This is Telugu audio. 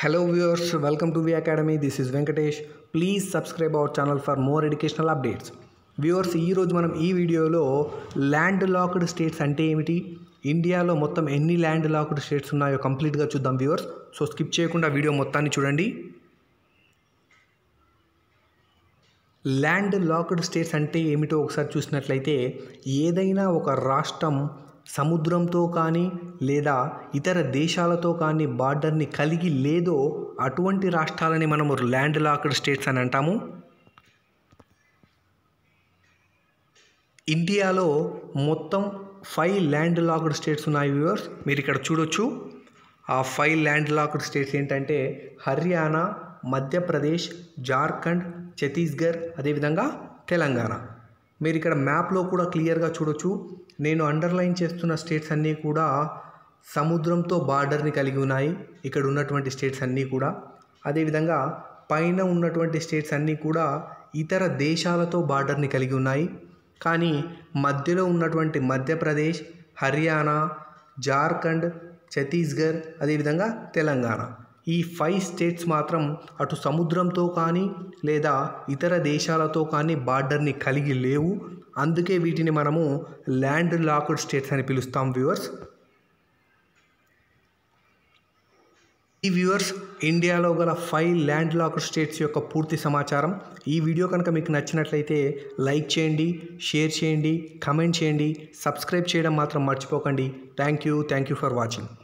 hello viewers welcome to V academy this is Venkatesh please subscribe our channel for more educational updates viewers ఈరోజు మనం ఈ వీడియోలో ల్యాండ్ లాక్డ్ స్టేట్స్ అంటే ఏమిటి ఇండియాలో మొత్తం ఎన్ని ల్యాండ్ లాక్డ్ స్టేట్స్ ఉన్నాయో కంప్లీట్గా చూద్దాం వ్యూవర్స్ సో స్కిప్ చేయకుండా వీడియో మొత్తాన్ని చూడండి ల్యాండ్ లాక్డ్ స్టేట్స్ అంటే ఏమిటో ఒకసారి చూసినట్లయితే ఏదైనా ఒక రాష్ట్రం సముద్రంతో కానీ లేదా ఇతర దేశాలతో కానీ బార్డర్ని కలిగి లేదో అటువంటి రాష్ట్రాలని మనము ల్యాండ్ లాక్డ్ స్టేట్స్ అని అంటాము ఇండియాలో మొత్తం ఫైవ్ ల్యాండ్ లాక్డ్ స్టేట్స్ ఉన్నాయి వ్యూవర్స్ మీరు ఇక్కడ చూడొచ్చు ఆ ఫైవ్ ల్యాండ్ లాక్డ్ స్టేట్స్ ఏంటంటే హర్యానా మధ్యప్రదేశ్ జార్ఖండ్ ఛత్తీస్గఢ్ అదేవిధంగా తెలంగాణ మీరు ఇక్కడ మ్యాప్లో కూడా క్లియర్గా చూడొచ్చు నేను అండర్లైన్ చేస్తున్న స్టేట్స్ అన్నీ కూడా సముద్రంతో బార్డర్ని కలిగి ఉన్నాయి ఇక్కడ ఉన్నటువంటి స్టేట్స్ అన్నీ కూడా అదేవిధంగా పైన ఉన్నటువంటి స్టేట్స్ అన్నీ కూడా ఇతర దేశాలతో బార్డర్ని కలిగి ఉన్నాయి కానీ మధ్యలో ఉన్నటువంటి మధ్యప్రదేశ్ హర్యానా జార్ఖండ్ ఛత్తీస్గఢ్ అదేవిధంగా తెలంగాణ ఈ ఫైవ్ స్టేట్స్ మాత్రం అటు సముద్రంతో కానీ లేదా ఇతర దేశాలతో కానీ బార్డర్ని కలిగి లేవు అందుకే వీటిని మనము ల్యాండ్ లాక్డ్ స్టేట్స్ అని పిలుస్తాం వ్యూవర్స్ ఈ వ్యూవర్స్ ఇండియాలో గల ఫైవ్ ల్యాండ్ లాకర్ స్టేట్స్ యొక్క పూర్తి సమాచారం ఈ వీడియో కనుక మీకు నచ్చినట్లయితే లైక్ చేయండి షేర్ చేయండి కమెంట్ చేయండి సబ్స్క్రైబ్ చేయడం మాత్రం మర్చిపోకండి thank you thank you for watching